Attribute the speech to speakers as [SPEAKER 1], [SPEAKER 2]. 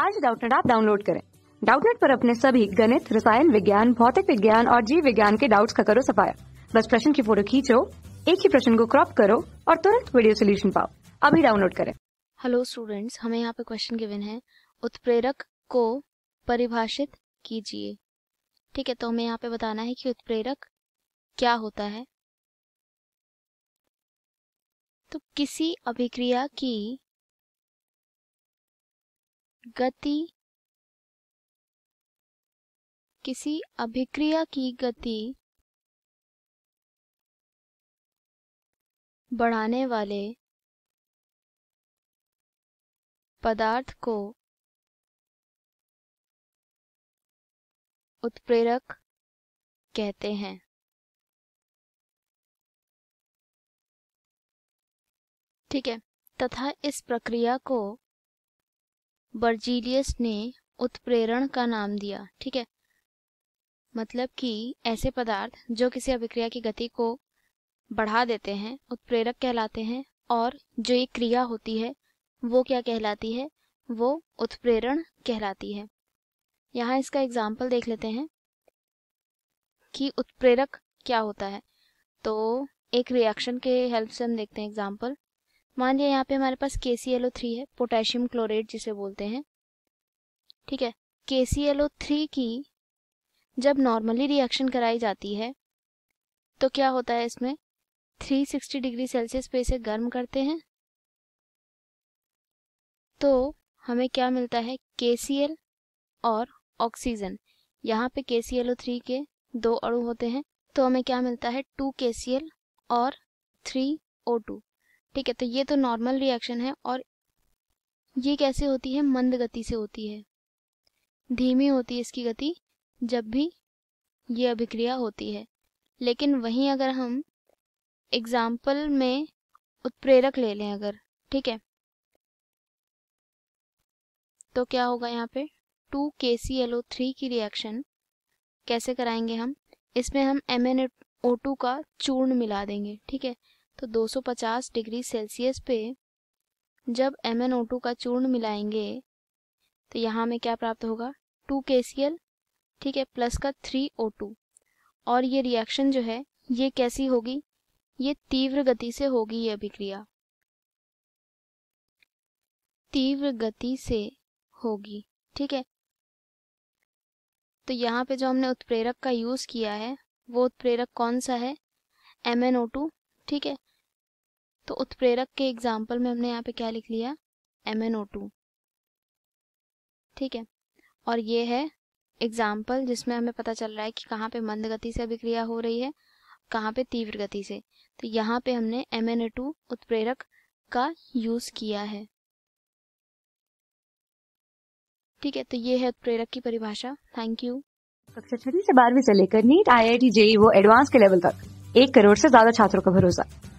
[SPEAKER 1] आज डाउटनेट आप डाउनलोड करें डाउटनेट पर अपने सभी गणित रसायन विज्ञान भौतिक विज्ञान और जीव विज्ञान के डाउट्स का करो सफाया बस प्रश्न की फोटो खींचो एक ही प्रश्न को क्रॉप करो और तुरंत वीडियो सोल्यूशन पाओ अभी डाउनलोड करें
[SPEAKER 2] हेलो स्टूडेंट्स हमें यहाँ पे क्वेश्चन गिवन है उत्प्रेरक को परिभाषित कीजिए ठीक है तो हमें यहाँ पे बताना है कि उत्प्रेरक क्या होता है
[SPEAKER 3] तो किसी अभिक्रिया की गति किसी अभिक्रिया की गति बढ़ाने वाले पदार्थ को उत्प्रेरक कहते हैं
[SPEAKER 2] ठीक है तथा इस प्रक्रिया को बर्जीलियस ने उत्प्रेरण का नाम दिया ठीक है मतलब कि ऐसे पदार्थ जो किसी अभिक्रिया की गति को बढ़ा देते हैं उत्प्रेरक कहलाते हैं और जो ये क्रिया होती है वो क्या कहलाती है वो उत्प्रेरण कहलाती है यहाँ इसका एग्जाम्पल देख लेते हैं कि उत्प्रेरक क्या होता है तो एक रिएक्शन के हेल्प से हम देखते हैं एग्जाम्पल मान लिया यहाँ पे हमारे पास K C L O three है पोटेशियम क्लोरेट जिसे बोलते हैं ठीक है के सी एल ओ थ्री की जब नॉर्मली रिएक्शन कराई जाती है तो क्या होता है इसमें 360 डिग्री सेल्सियस पे इसे गर्म करते हैं तो हमें क्या मिलता है के सी एल और ऑक्सीजन यहाँ पे के सी एल ओ थ्री के दो अणु होते हैं तो हमें क्या मिलता है टू के सी एल और थ्री ओ टू ठीक है तो ये तो नॉर्मल रिएक्शन है और ये कैसे होती है मंद गति से होती है धीमी होती है इसकी गति जब भी ये अभिक्रिया होती है लेकिन वहीं अगर हम एग्जाम्पल में उत्प्रेरक ले लें अगर ठीक है तो क्या होगा यहाँ पे two K C L O three की रिएक्शन कैसे कराएंगे हम इसमें हम एम एन ओ टू का चूर्ण मिला देंगे ठीक है तो 250 डिग्री सेल्सियस पे जब एम का चूर्ण मिलाएंगे तो यहाँ में क्या प्राप्त होगा टू के ठीक है प्लस का थ्री ओ टू और ये रिएक्शन जो है ये कैसी होगी ये तीव्र गति से होगी ये अभिक्रिया तीव्र गति से होगी ठीक है तो यहाँ पे जो हमने उत्प्रेरक का यूज किया है वो उत्प्रेरक कौन सा है एम ठीक है तो उत्प्रेरक के एग्जाम्पल में हमने यहाँ पे क्या लिख लिया एम एन ओ टू ठीक है और ये है एग्जाम्पल जिसमें हमें पता चल रहा है कि कहाँ पे मंद गति से अभिक्रिया हो रही है कहाँ पे तीव्र गति से तो यहाँ पे हमने एम एन टू उत्प्रेरक का यूज किया है ठीक है तो ये है उत्प्रेरक की परिभाषा थैंक यू
[SPEAKER 1] कक्षा छठी से बारहवीं से लेकर NEET I I T JEE वो एडवांस के लेवल तक एक करोड़ से ज्यादा छात्रों का भरोसा